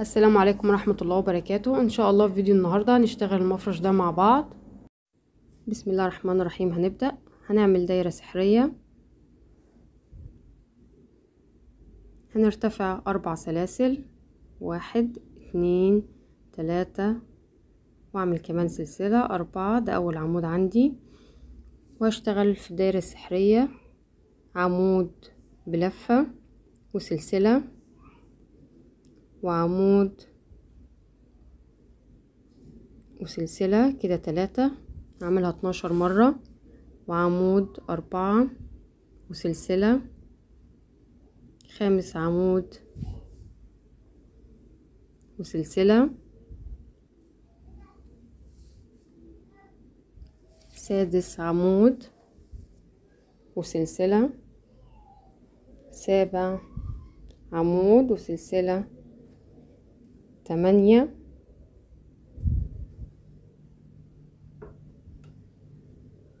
السلام عليكم ورحمة الله وبركاته ان شاء الله في فيديو النهاردة هنشتغل المفرش ده مع بعض بسم الله الرحمن الرحيم هنبدأ هنعمل دايرة سحرية هنرتفع اربع سلاسل واحد اتنين تلاتة واعمل كمان سلسلة اربعة ده اول عمود عندي واشتغل في الدايرة السحرية عمود بلفة وسلسلة وعمود وسلسلة كده تلاتة نعملها اتناشر مرة وعمود أربعة وسلسلة خامس عمود وسلسلة سادس عمود وسلسلة سابع عمود وسلسلة تمانية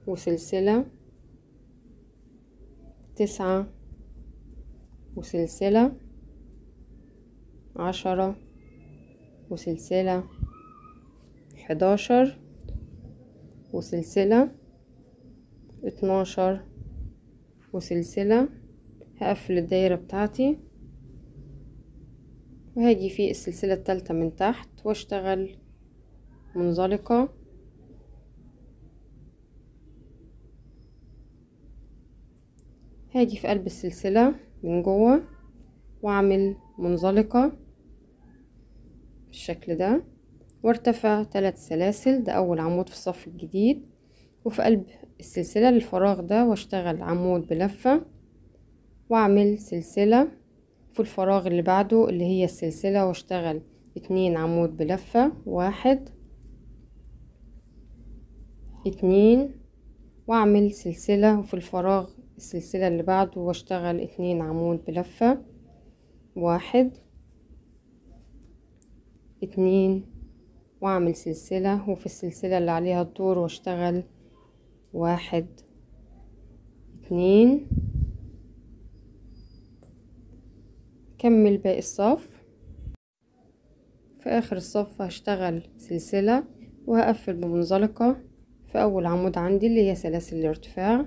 وسلسلة تسعة وسلسلة عشرة وسلسلة حداشر وسلسلة اتناشر وسلسلة هقفل الدايرة بتاعتي وهاجي في السلسلة الثالثة من تحت واشتغل منزلقة هاجي في قلب السلسلة من جوه واعمل منزلقة بالشكل ده وارتفع ثلاث سلاسل ده اول عمود في الصف الجديد وفي قلب السلسلة الفراغ ده واشتغل عمود بلفة واعمل سلسلة شوفوا الفراغ اللي بعده اللي هي السلسلة واشتغل اتنين عمود بلفة واحد اتنين واعمل سلسلة وفي الفراغ السلسلة اللي بعده واشتغل اتنين عمود بلفة واحد اتنين واعمل سلسلة وفي السلسلة اللي عليها الدور واشتغل واحد اتنين كمل باقي الصف في اخر الصف هشتغل سلسلة وهقفل بمنزلقة في اول عمود عندي اللي هي سلاسل الارتفاع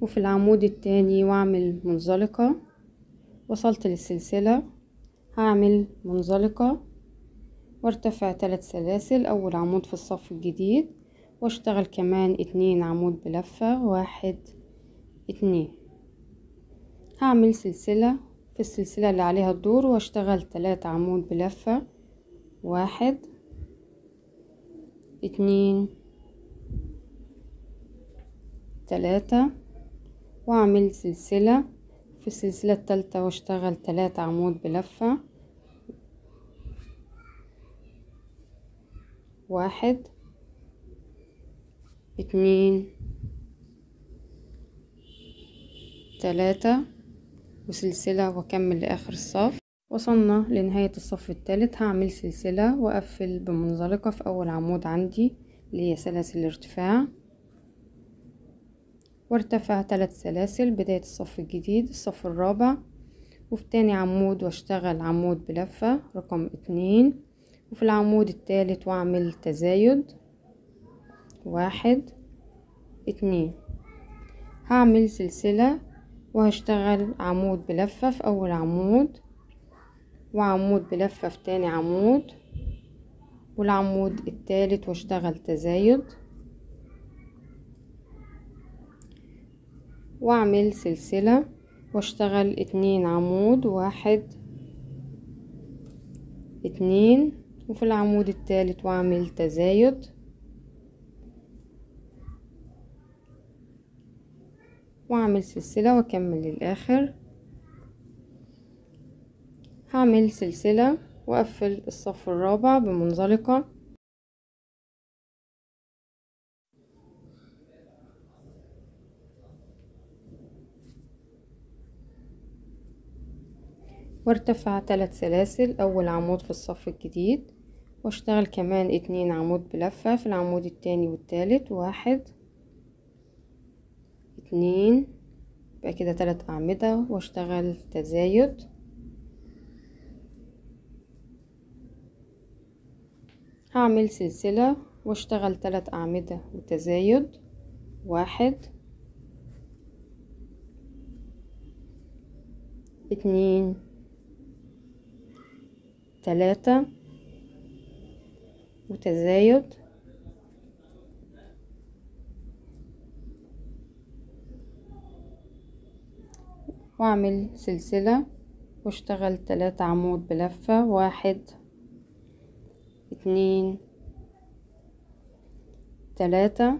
وفي العمود التاني واعمل منزلقة وصلت للسلسلة هعمل منزلقة وارتفع ثلاث سلاسل اول عمود في الصف الجديد واشتغل كمان اتنين عمود بلفة واحد اتنين هعمل سلسلة في السلسلة اللي عليها الدور واشتغل تلات عمود بلفة واحد اتنين تلاتة واعمل سلسلة في السلسلة التالتة واشتغل تلات عمود بلفة واحد اتنين تلاتة وسلسلة واكمل لاخر الصف وصلنا لنهاية الصف الثالث هعمل سلسلة واقفل بمنزلقة في اول عمود عندي اللي هي سلاسل الارتفاع وارتفع ثلاث سلاسل بداية الصف الجديد الصف الرابع وفي تاني عمود واشتغل عمود بلفة رقم اتنين وفي العمود الثالث واعمل تزايد واحد اتنين هعمل سلسلة وهشتغل عمود بلفة في أول عمود وعمود بلفة في تاني عمود والعمود التالت واشتغل تزايد واعمل سلسلة واشتغل اتنين عمود واحد اتنين وفي العمود التالت واعمل تزايد واعمل سلسلة واكمل للاخر هعمل سلسلة واقفل الصف الرابع بمنزلقة وارتفع تلات سلاسل اول عمود في الصف الجديد واشتغل كمان اتنين عمود بلفة في العمود التاني والتالت واحد اتنين يبقى كده تلات أعمدة واشتغل تزايد هعمل سلسلة واشتغل تلات أعمدة وتزايد واحد اتنين تلاتة وتزايد واعمل سلسلة واشتغل تلاتة عمود بلفة واحد اتنين تلاتة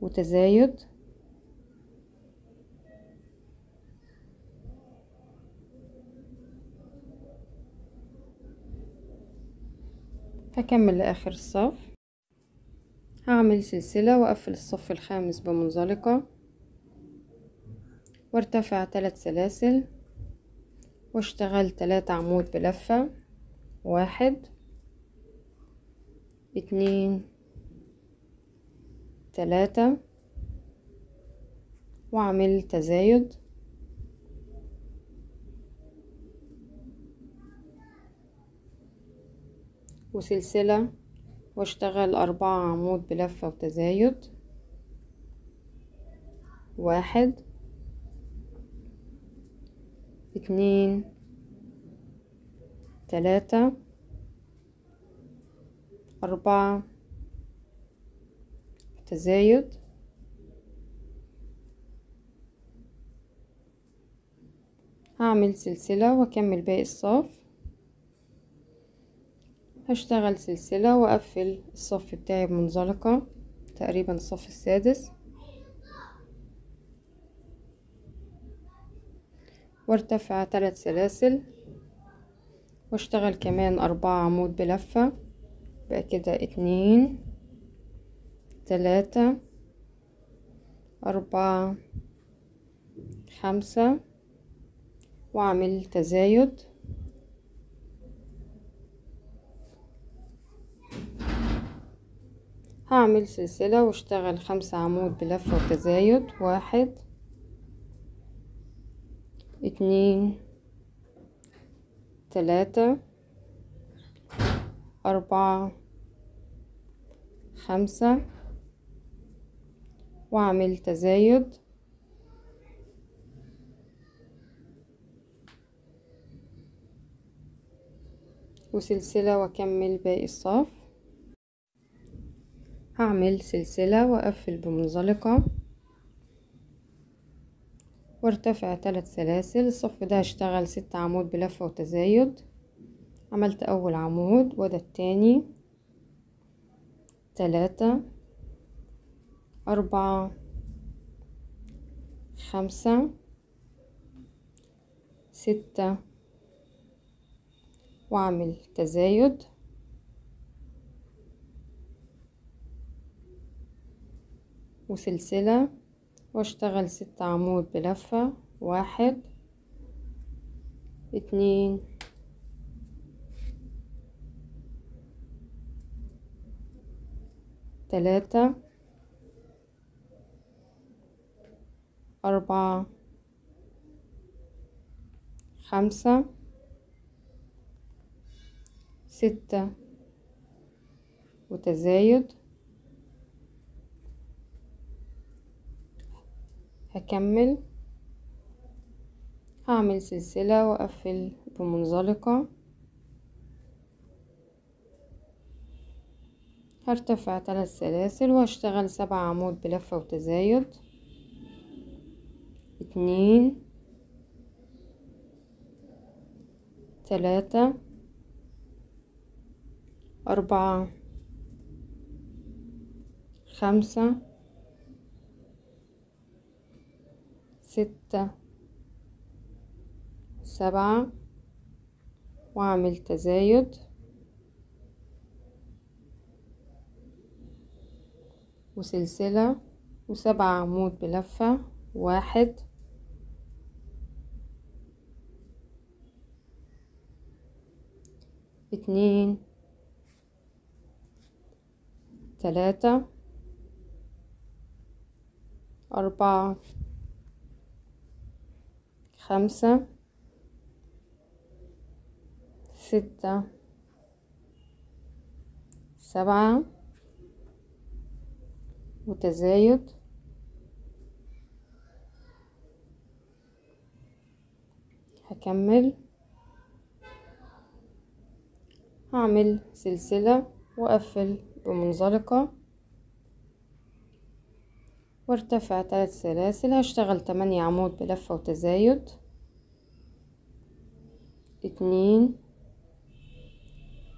وتزايد هكمل لآخر الصف هعمل سلسلة وأقفل الصف الخامس بمنزلقة وارتفع ثلاث سلاسل واشتغل ثلاث عمود بلفة واحد اتنين تلاتة واعمل تزايد وسلسلة واشتغل أربعة عمود بلفة وتزايد واحد اتنين تلاتة أربعة تزايد هعمل سلسلة واكمل باقي الصف هشتغل سلسلة واقفل الصف بتاعي بمنزلقة تقريبا الصف السادس وارتفع ثلاث سلاسل واشتغل كمان أربعة عمود بلفة بقى كده اتنين تلاتة أربعة خمسة وأعمل تزايد هعمل سلسلة واشتغل خمسة عمود بلفة وتزايد واحد اتنين تلاتة أربعة خمسة وأعمل تزايد وسلسلة وأكمل باقي الصف هعمل سلسلة وأقفل بمنزلقة وارتفع ثلاث سلاسل الصف ده هشتغل ست عمود بلفة وتزايد عملت اول عمود وده التاني تلاتة أربعة خمسة ستة وأعمل تزايد وسلسلة واشتغل ست عمود بلفة واحد اتنين تلاتة أربعة خمسة ستة وتزايد هكمل هعمل سلسلة واقفل بمنزلقة هرتفع ثلاث سلاسل وهشتغل سبع عمود بلفة وتزايد اتنين تلاتة أربعة خمسة ستة سبعة وأعمل تزايد وسلسلة وسبعة عمود بلفة واحد اتنين تلاتة أربعة خمسة ستة سبعة وتزايد هكمل هعمل سلسلة وأقفل بمنزلقة وارتفع ثلاث سلاسل هشتغل تمانية عمود بلفة وتزايد اتنين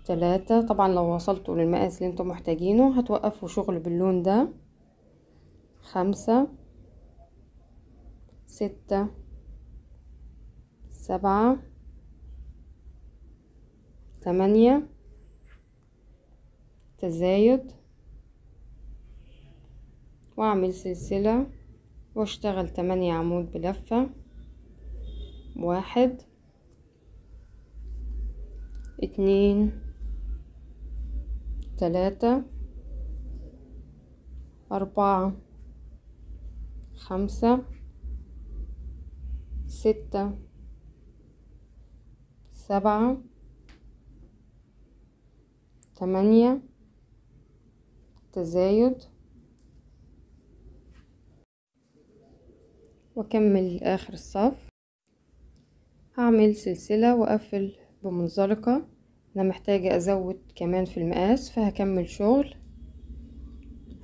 تلاتة طبعا لو وصلتوا للمقاس اللي انتم محتاجينه هتوقفوا شغل باللون ده خمسة ستة سبعة تمانية تزايد واعمل سلسلة واشتغل تمانية عمود بلفة واحد اتنين تلاتة أربعة خمسة ستة سبعة تمانية تزايد واكمل اخر الصف هعمل سلسلة واقفل بمنزلقة انا محتاجة ازود كمان في المقاس فهكمل شغل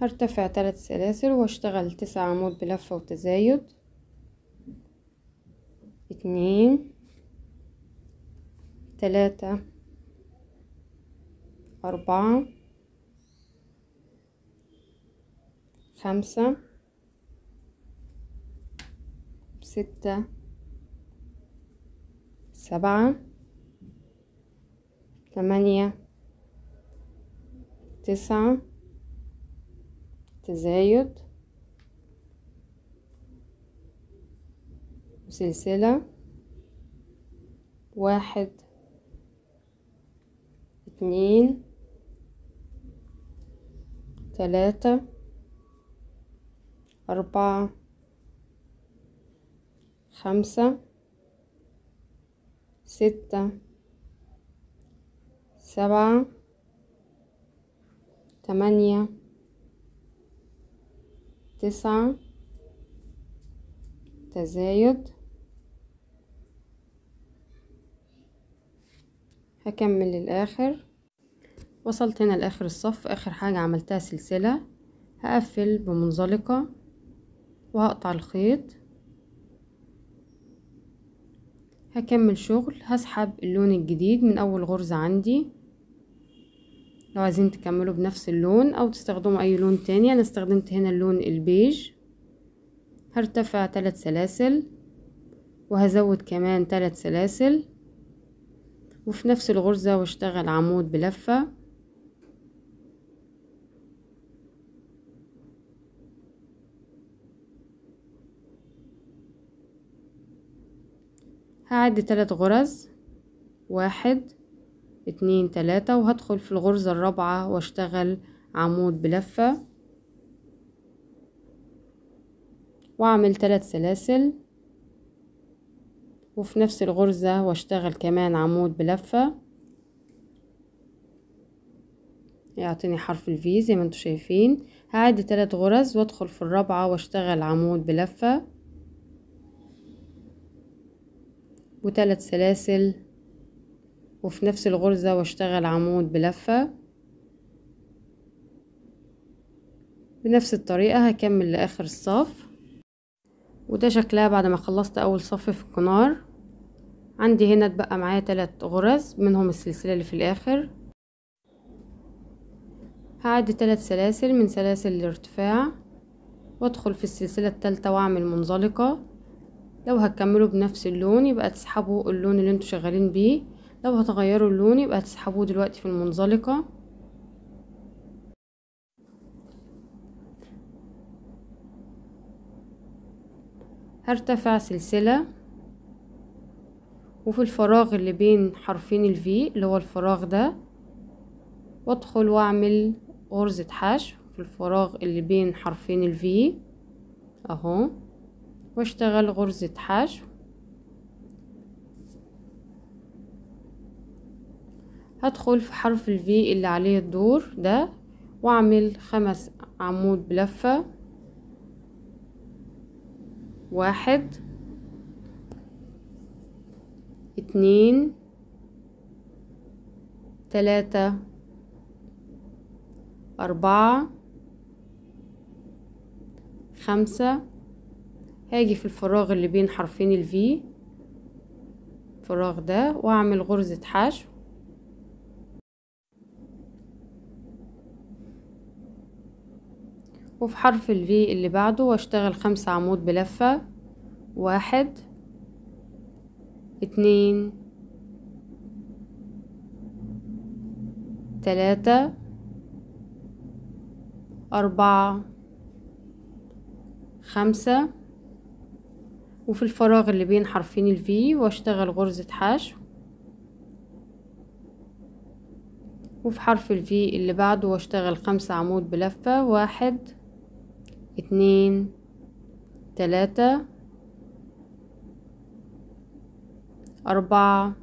هرتفع ثلاث سلاسل واشتغل تسع عمود بلفة وتزايد اتنين تلاتة أربعة خمسة ستة سبعة ثمانية تسعة تزايد وسلسلة واحد اتنين تلاتة أربعة خمسة ستة سبعة تمانية تسعة تزايد هكمل للآخر وصلت هنا لآخر الصف آخر حاجة عملتها سلسلة هقفل بمنزلقة وهقطع الخيط هكمل شغل هسحب اللون الجديد من اول غرزة عندي لو عايزين تكملوا بنفس اللون او تستخدموا اي لون تاني انا استخدمت هنا اللون البيج هرتفع ثلاث سلاسل وهزود كمان ثلاث سلاسل وفي نفس الغرزة واشتغل عمود بلفة هعد تلات غرز واحد اتنين تلاتة وهدخل في الغرزة الرابعة واشتغل عمود بلفة واعمل تلات سلاسل وفي نفس الغرزة واشتغل كمان عمود بلفة يعطيني حرف الفي زي ما انتم شايفين هعد تلات غرز وادخل في الرابعة واشتغل عمود بلفة وثلاث سلاسل وفي نفس الغرزة واشتغل عمود بلفة بنفس الطريقة هكمل لآخر الصف وده شكلها بعد ما خلصت أول صف في الكنار عندي هنا اتبقى معايا تلات غرز منهم السلسلة اللي في الآخر هعد تلات سلاسل من سلاسل الارتفاع وادخل في السلسلة التالتة واعمل منزلقة لو هتكملوا بنفس اللون يبقى تسحبوا اللون اللي انتوا شغالين بيه لو هتغيروا اللون يبقى تسحبوه دلوقتي في المنزلقة هرتفع سلسلة وفي الفراغ اللي بين حرفين الفي اللي هو الفراغ ده وادخل واعمل غرزة حشو في الفراغ اللي بين حرفين الفي اهو واشتغل غرزة حشو هدخل في حرف الفي اللي عليه الدور ده واعمل خمس عمود بلفة واحد اتنين تلاتة أربعة خمسة هاجي في الفراغ اللي بين حرفين الفي الفراغ ده واعمل غرزة حشو وفي حرف الفي اللي بعده واشتغل خمسة عمود بلفة واحد اتنين تلاتة أربعة خمسة وفي الفراغ اللي بين حرفين الفي واشتغل غرزة حشو وفي حرف الفي اللي بعده واشتغل خمسة عمود بلفة واحد اتنين تلاتة أربعة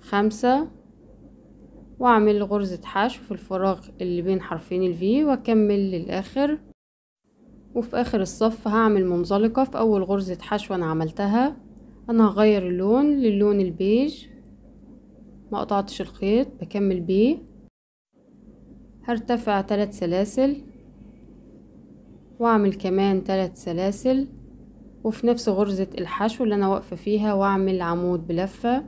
خمسة وأعمل غرزة حشو في الفراغ اللي بين حرفين الفي وأكمل للآخر وفي اخر الصف هعمل منزلقة في اول غرزة حشو انا عملتها انا هغير اللون للون البيج ما قطعتش الخيط بكمل بيه هرتفع ثلاث سلاسل واعمل كمان ثلاث سلاسل وفي نفس غرزة الحشو اللي انا واقفة فيها واعمل عمود بلفة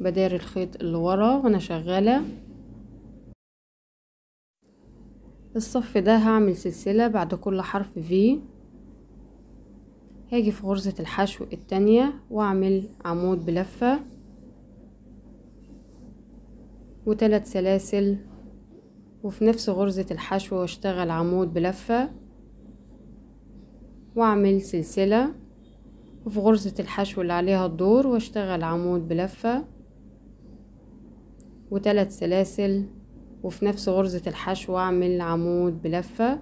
بدار الخيط اللي ورا وانا شغالة الصف ده هعمل سلسلة بعد كل حرف في هاجي في غرزة الحشو التانية واعمل عمود بلفة وثلاث سلاسل وفي نفس غرزة الحشو واشتغل عمود بلفة واعمل سلسلة وفي غرزة الحشو اللي عليها الدور واشتغل عمود بلفة وثلاث سلاسل وفي نفس غرزة الحشو أعمل عمود بلفة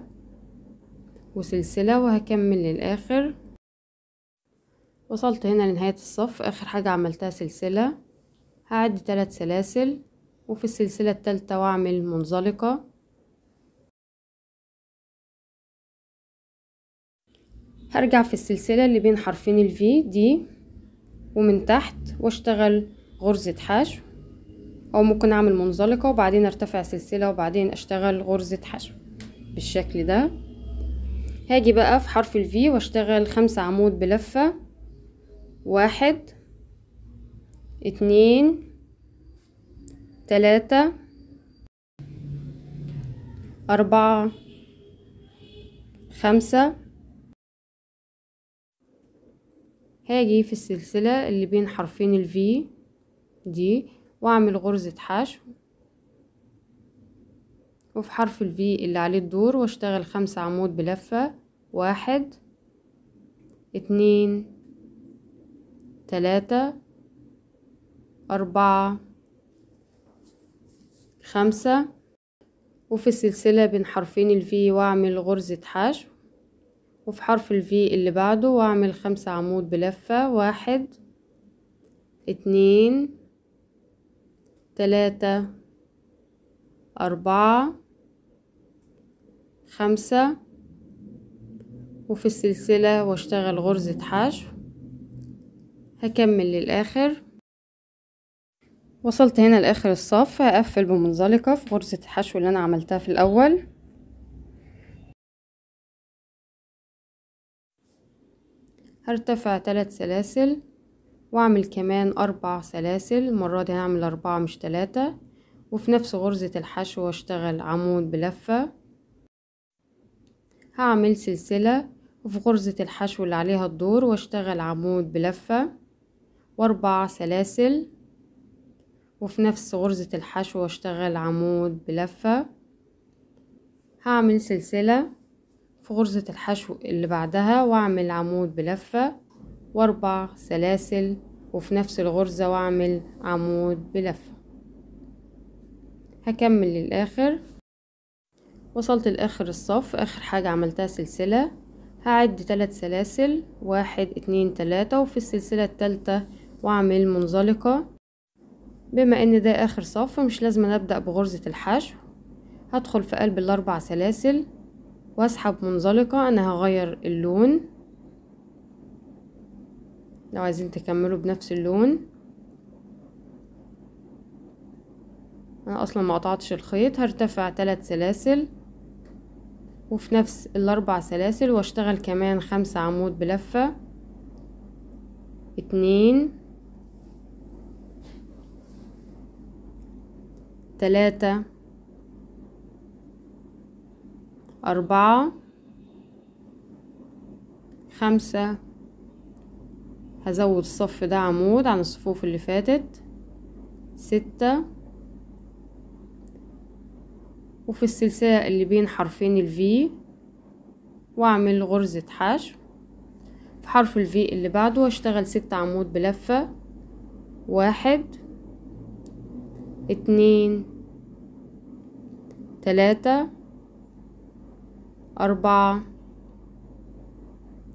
وسلسلة وهكمل للآخر وصلت هنا لنهاية الصف آخر حاجة عملتها سلسلة هعد تلات سلاسل وفي السلسلة التالتة وأعمل منزلقة هرجع في السلسلة اللي بين حرفين الفي دي ومن تحت واشتغل غرزة حشو او ممكن اعمل منزلقة وبعدين ارتفع سلسلة وبعدين اشتغل غرزة حشو بالشكل ده هاجي بقى في حرف الفي واشتغل خمسة عمود بلفة واحد اتنين تلاتة أربعة خمسة هاجي في السلسلة اللي بين حرفين الفي دي واعمل غرزة حشو وفي حرف الفي اللي عليه الدور واشتغل خمس عمود بلفة واحد اتنين تلاتة أربعة خمسة وفي السلسلة بين حرفين الفي واعمل غرزة حشو وفي حرف الفي اللي بعده واعمل خمسة عمود بلفة واحد اتنين تلاتة أربعة خمسة وفي السلسلة واشتغل غرزة حشو هكمل للآخر وصلت هنا لآخر الصف هقفل بمنزلقة في غرزة الحشو اللي أنا عملتها في الأول هرتفع ثلاث سلاسل واعمل كمان اربع سلاسل المرة دي هعمل اربعة مش تلاتة وفي نفس غرزة الحشو هشتغل عمود بلفة هعمل سلسلة وفي غرزة الحشو اللي عليها الدور واشتغل عمود بلفة واربع سلاسل وفي نفس غرزة الحشو واشتغل عمود بلفة هعمل سلسلة في غرزة الحشو اللي بعدها واعمل عمود بلفة واربع سلاسل وفي نفس الغرزة واعمل عمود بلفة هكمل للآخر وصلت لآخر الصف آخر حاجة عملتها سلسلة هعد تلات سلاسل واحد اتنين تلاتة وفي السلسلة التالتة واعمل منزلقة بما ان ده اخر صف مش لازم ابدأ بغرزة الحشو هدخل في قلب الاربع سلاسل واسحب منزلقة انا هغير اللون لو عايزين تكملوا بنفس اللون انا اصلا ما قطعتش الخيط هرتفع ثلاث سلاسل وفي نفس الاربع سلاسل واشتغل كمان خمسة عمود بلفة اتنين تلاتة أربعة خمسة هزود الصف ده عمود عن الصفوف اللي فاتت ستة وفي السلسلة اللي بين حرفين الفي واعمل غرزة حشو في حرف الفي اللي بعده واشتغل ست عمود بلفة واحد اتنين تلاتة أربعة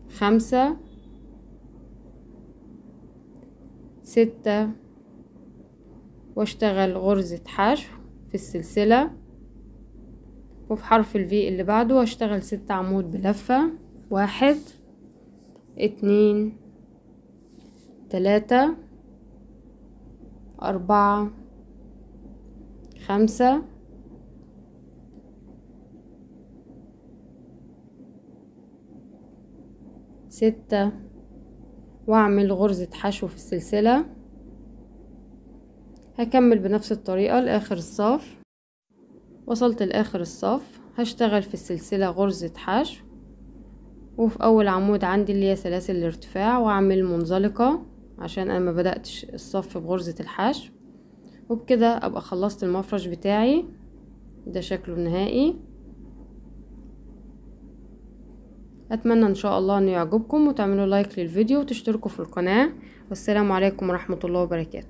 خمسة ستة واشتغل غرزة حشو في السلسلة وفي حرف الفي اللي بعده واشتغل ست عمود بلفة واحد اتنين تلاتة أربعة خمسة ستة واعمل غرزة حشو في السلسلة هكمل بنفس الطريقة لاخر الصف وصلت لاخر الصف هشتغل في السلسلة غرزة حشو وفي اول عمود عندي اللي هي سلاسل الارتفاع واعمل منزلقة عشان انا ما بدأتش الصف بغرزة الحشو وبكده ابقى خلصت المفرش بتاعي ده شكله النهائي اتمنى ان شاء الله انه يعجبكم وتعملوا لايك للفيديو وتشتركوا في القناة والسلام عليكم ورحمة الله وبركاته